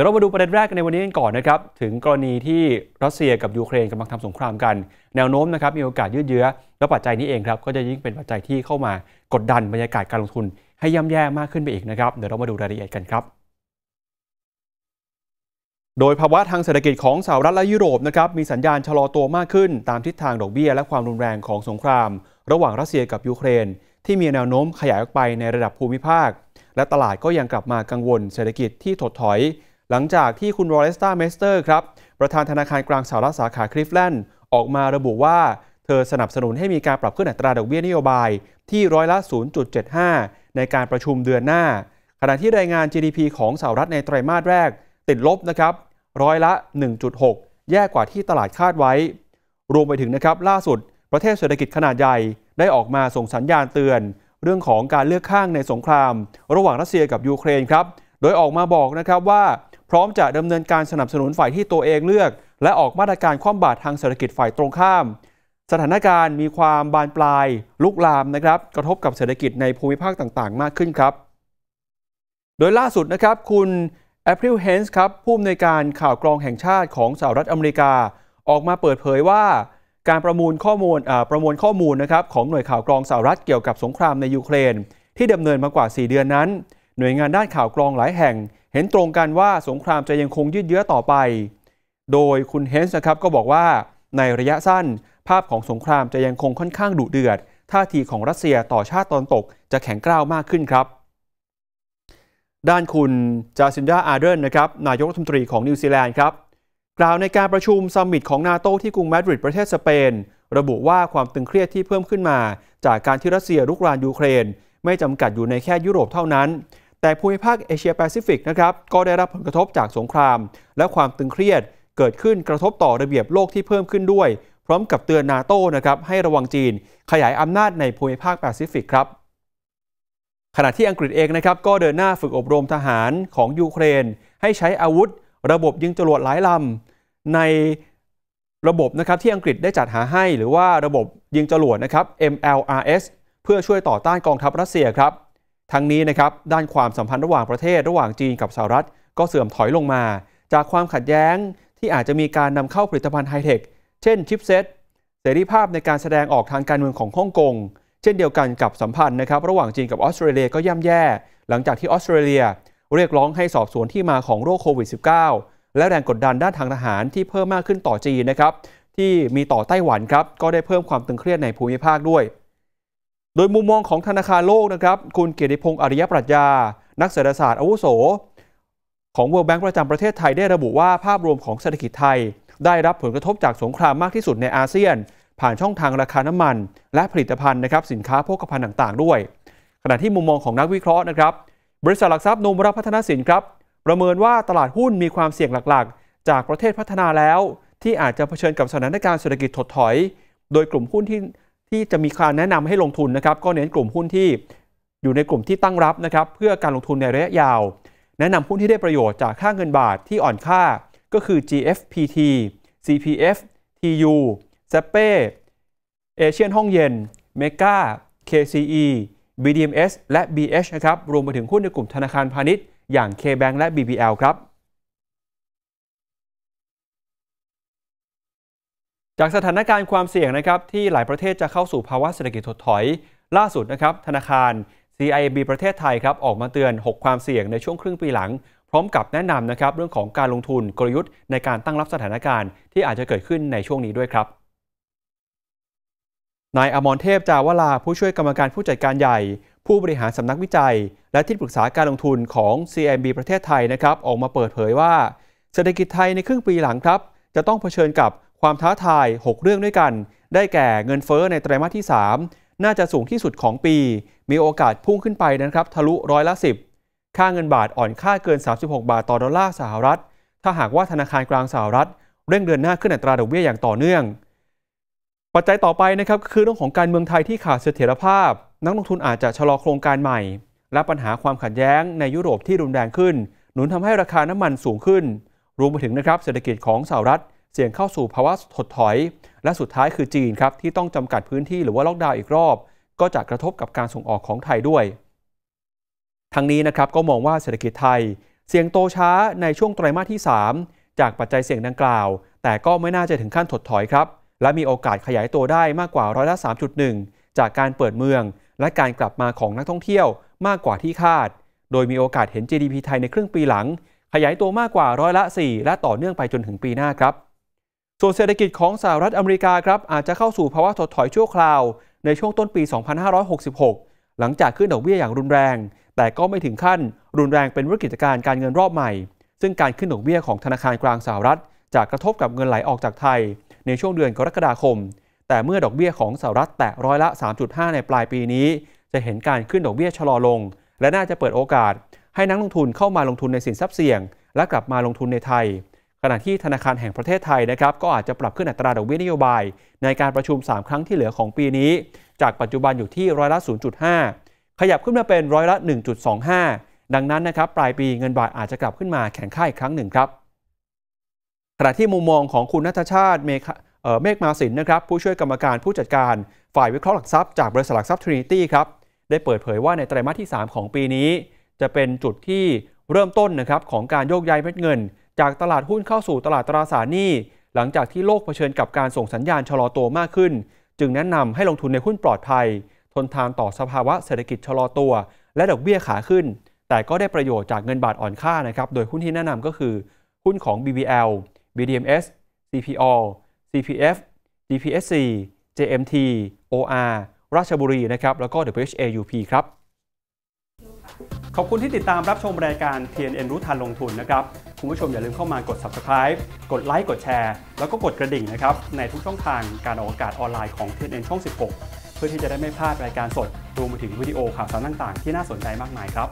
ดี๋ยวเรามาดูประเด็นแรกในวันนี้กันก่อนนะครับถึงกรณีที่รัสเซียกับยูเครนกำลังทำสงครามกัน แนวโน้มนะครับมีโอกาสยืดเยื้อ และปัจจัยนี้เองครับก็จะยิ่งเป็นปัจจัยที่เข้ามากดดันบรรยากาศการลงทุน ให้ย่ำแย่มากขึ้นไปอีกนะครับเดี๋ยวเรามาดูรายละเอียดกันครับ โดยภาวะทางเศรษฐกิจของสหรัฐและยุโรปนะครับมีสัญญาณชะลอตัวมากขึ้นตามทิศทางดอกเบี้ยและความรุนแรงของสงคราม ระหว่างรัสเซียกับยูเครน ที่มีแนวโน้มขยายออกไปในระดับภูมิภาค และตลาดก็ยังกลับมากังวล เศรษฐกิจที่ถดถอยหลังจากที่คุณโรเลสตาเมสเตอร์ครับ ประธานธนาคารกลางสหรัฐสาขาคลิฟแลนด์ ออกมาระบุว่า เธอสนับสนุนให้มีการปรับขึ้นอัตราดอกเบี้ยนโยบายที่ร้อยละ 0.75 ในการประชุมเดือนหน้า ขณะที่รายงาน GDP ของสหรัฐในไตรมาสแรก ติดลบนะครับร้อยละ 1.6 แย่กว่าที่ตลาดคาดไว้ รวมไปถึงนะครับล่าสุด ประเทศเศรษฐกิจขนาดใหญ่ได้ออกมาส่งสัญญาณเตือน เรื่องของการเลือกข้างในสงคราม ระหว่างรัสเซียกับยูเครนครับโดยออกมาบอกนะครับว่าพร้อมจะดำเนินการสนับสนุนฝ่ายที่ตัวเองเลือก และออกมาตรการคว่ำบาตรทางเศรษฐกิจฝ่ายตรงข้าม สถานการณ์มีความบานปลาย ลุกลามนะครับกระทบกับเศรษฐกิจในภูมิภาคต่างๆ มากขึ้นครับ โดยล่าสุดนะครับคุณแอพริลเฮนส์ครับ ผู้อำนวยการข่าวกรองแห่งชาติของสหรัฐอเมริกา ออกมาเปิดเผยว่า การประมูลข้อมูลประมวลข้อมูลนะครับของหน่วยข่าวกรองสหรัฐเกี่ยวกับสงครามในยูเครน ที่ดำเนินมากว่า 4 เดือนนั้น หน่วยงานด้านข่าวกรองหลายแห่งเห็นตรงกันว่าสงครามจะยังคงยืดเยื้อต่อไป โดยคุณเฮนส์นะครับก็บอกว่าในระยะสั้น ภาพของสงครามจะยังคงค่อนข้างดุเดือด ท่าทีของรัสเซียต่อชาติตอนตกจะแข็งกร้าวมากขึ้นครับ ด้านคุณจาซินดาอาเดนนะครับนายกรัฐมนตรีของนิวซีแลนด์ครับ กล่าวในการประชุมซัมมิตของนาโตที่กรุงมาดริดประเทศสเปน ระบุว่าความตึงเครียดที่เพิ่มขึ้นมา จากการที่รัสเซียรุกรานยูเครน ไม่จำกัดอยู่ในแค่ยุโรปเท่านั้นแต่ภูมิภาคเอเชียแปซิฟิกนะครับก็ได้รับผลกระทบจากสงคราม และความตึงเครียดเกิดขึ้นกระทบต่อระเบียบโลกที่เพิ่มขึ้นด้วย พร้อมกับเตือนนาโต้นะครับให้ระวังจีนขยายอำนาจในภูมิภาคแปซิฟิกครับขณะที่อังกฤษเองนะครับก็เดินหน้าฝึกอบรมทหารของยูเครน ให้ใช้อาวุธระบบยิงจรวดหลายลำในระบบนะครับที่อังกฤษได้จัดหาให้ หรือว่าระบบยิงจรวดนะครับ MLRS เพื่อช่วยต่อต้านกองทัพรัสเซียครับทั้งนี้นะครับ ด้านความสัมพันธ์ระหว่างประเทศระหว่างจีนกับสหรัฐก็เสื่อมถอยลงมา จากความขัดแย้งที่อาจจะมีการนำเข้าผลิตภัณฑ์ไฮเทคเช่นชิปเซตเสรีภาพในการแสดงออกทางการเมืองของฮ่องกง เช่นเดียวกันกับสัมพันธ์นะครับ ระหว่างจีนกับออสเตรเลียก็ย่ำแย่ หลังจากที่ออสเตรเลียเรียกร้องให้สอบสวนที่มาของโรคโควิด -19 และแรงกดดันด้านทางทหาร ที่เพิ่มมากขึ้นต่อจีนนะครับที่มีต่อไต้หวันครับก็ได้เพิ่มความตึงเครียดในภูมิภาคด้วยโดยมุมมองของธนาคารโลกนะครับคุณเกียรติพงศ์อริยปรัชญา นักเศรษฐศาสตร์ อาวุโส ของ World Bank ประจำประเทศไทยได้ระบุว่าภาพรวมของเศรษฐกิจไทย ได้รับผลกระทบจากสงครามมากที่สุดในอาเซียน ผ่านช่องทางราคาน้ำมัน และผลิตภัณฑ์นะครับสินค้าโภคภัณฑ์ต่าง ๆด้วย ขณะที่มุมมองของนักวิเคราะห์นะครับบริษัทหลักทรัพย์นมรพัฒนสินครับ ประเมินว่าตลาดหุ้นมีความเสี่ยงหลักๆ จากประเทศพัฒนาแล้ว ที่อาจจะเผชิญกับสถานการณ์เศรษฐกิจถดถอย โดยกลุ่มหุ้นที่ที่จะมีการแนะนำให้ลงทุนนะครับก็เน้นกลุ่มหุ้นที่อยู่ในกลุ่มที่ตั้งรับนะครับ เพื่อการลงทุนในระยะยาว แนะนำหุ้นที่ได้ประโยชน์จากค่าเงินบาทที่อ่อนค่า ก็คือ GFPT CPF TU s a p เป้เอเชียนห้องเย็นเมกา KCE BDMs และ BH นะครับรวมไปถึงหุ้นในกลุ่มธนาคารพาณิชย์อย่าง KBank และ BBL ครับจากสถานการณ์ความเสี่ยงนะครับที่หลายประเทศจะเข้าสู่ภาวะเศรษฐกิจถดถอย ล่าสุดนะครับธนาคาร CIB ประเทศไทยครับออกมาเตือน 6 ความเสี่ยงในช่วงครึ่งปีหลัง พร้อมกับแนะนำนะครับเรื่องของการลงทุนกลยุทธ์ในการตั้งรับสถานการณ์ ที่อาจจะเกิดขึ้นในช่วงนี้ด้วยครับ นายอมรเทพจาวลาผู้ช่วยกรรมการผู้จัดการใหญ่ ผู้บริหารสำนักวิจัย และที่ปรึกษาการลงทุนของ c m b ประเทศไทยนะครับออกมาเปิดเผยว่าเศรษฐกิจไทยในครึ่งปีหลังครับ จะต้องเผชิญกับความท้าทาย 6 เรื่องด้วยกัน ได้แก่เงินเฟอ้อในไตรมาสที่ 3 น่าจะสูงที่สุดของปี มีโอกาสพุ่งขึ้นไปนะครับทะลุร้อยละ10 ค่าเงินบาทอ่อนค่าเกิน 36 บาทต่อดอลลาร์สหรัฐ ถ้าหากว่าธนาคารกลางสหรัฐ เร่งเดินหน้าขึ้นอัตราดอกเบี้ยอย่างต่อเนื่อง ปัจจัยต่อไปนะครับคือเรื่องของการเมืองไทยที่ขาดเสถียรภาพ นักลงทุนอาจจะชะลอโครงการใหม่ และปัญหาความขัดแย้งในยุโรปที่รุนแรงขึ้น หนุนทำให้ราคาน้ำมันสูงขึ้นรวมไปถึงนะครับเศรษฐกิจของสหรัฐเสี่ยงเข้าสู่ภาวะถดถอย และสุดท้ายคือจีนครับ ที่ต้องจำกัดพื้นที่หรือว่าล็อกดาวน์อีกรอบ ก็จะกระทบกับการส่งออกของไทยด้วยทั้งนี้นะครับก็มองว่าเศรษฐกิจไทย เสี่ยงโตช้าในช่วงไตรมาสที่ 3 จากปัจจัยเสี่ยงดังกล่าว แต่ก็ไม่น่าจะถึงขั้นถดถอยครับ และมีโอกาสขยายตัวได้มากกว่าร้อยละ 3.1 จากการเปิดเมือง และการกลับมาของนักท่องเที่ยวมากกว่าที่คาด โดยมีโอกาสเห็น GDP ไทยในครึ่งปีหลัง ขยายตัวมากกว่าร้อยละ 4 และต่อเนื่องไปจนถึงปีหน้าครับส่วนเศรษฐกิจของสหรัฐอเมริกาครับอาจจะเข้าสู่ภาวะถดถอยชั่วคราวในช่วงต้นปี 2566 หลังจากขึ้นดอกเบี้ยอย่างรุนแรง แต่ก็ไม่ถึงขั้นรุนแรงเป็นวิกฤตการการเงินรอบใหม่ ซึ่งการขึ้นดอกเบี้ยของธนาคารกลางสหรัฐ จะกระทบกับเงินไหลออกจากไทยในช่วงเดือนกรกฎาคม แต่เมื่อดอกเบี้ยของสหรัฐแตะร้อยละ 3.5 ในปลายปีนี้ จะเห็นการขึ้นดอกเบี้ยชะลอลง และน่าจะเปิดโอกาส ให้นักลงทุนเข้ามาลงทุนในสินทรัพย์เสี่ยงและกลับมาลงทุนในไทยขณะที่ธนาคารแห่งประเทศไทยนะครับก็อาจจะปรับขึ้นอัตราดอกเบี้ยนโยบาย ในการประชุม 3 ครั้งที่เหลือของปีนี้ จากปัจจุบันอยู่ที่ร้อยละ 0.5 ขยับขึ้นมาเป็นร้อยละ 1.25 ดังนั้นนะครับปลายปีเงินบาทอาจจะกลับขึ้นมาแข็งค่าอีกครั้งหนึ่งครับขณะที่มุมมองของคุณนัทชาติเมฆมมาสินนะครับผู้ช่วยกรรมการผู้จัดการฝ่ายวิเคราะห์หลักทรัพย์จากบริษัทหลักทรัพย์ทรินิตี้ครับได้เปิดเผยว่าในไตรมาสที่ 3 ของปีนี้ จะเป็นจุดที่เริ่มต้นนะครับของการโยกย้ายเม็ดเงินจากตลาดหุ้นเข้าสู่ตลาดตราสารหนี้ หลังจากที่โลกเผชิญกับการส่งสัญญาณชะลอตัวมากขึ้น จึงแนะนำให้ลงทุนในหุ้นปลอดภัย ทนทานต่อสภาวะเศรษฐกิจชะลอตัว และดอกเบี้ยขาขึ้น แต่ก็ได้ประโยชน์จากเงินบาทอ่อนค่านะครับ โดยหุ้นที่แนะนำก็คือหุ้นของ BBL BDMs CPO CPF d p s c JMT OR ราชบุรีนะครับแล้วก็ WHAUP ครับขอบคุณที่ติดตามรับชมรายการ TNN รู้ทันลงทุนนะครับคุณผู้ชมอย่าลืมเข้ามากด subscribe กดไลค์กดแชร์แล้วก็กดกระดิ่งนะครับ ในทุกช่องทางการออกอากาศออนไลน์ของ TNN ช่อง 16 เพื่อที่จะได้ไม่พลาดรายการสดรวมไปถึงวิดีโอข่าวสารต่างๆ ที่น่าสนใจมากมายครับ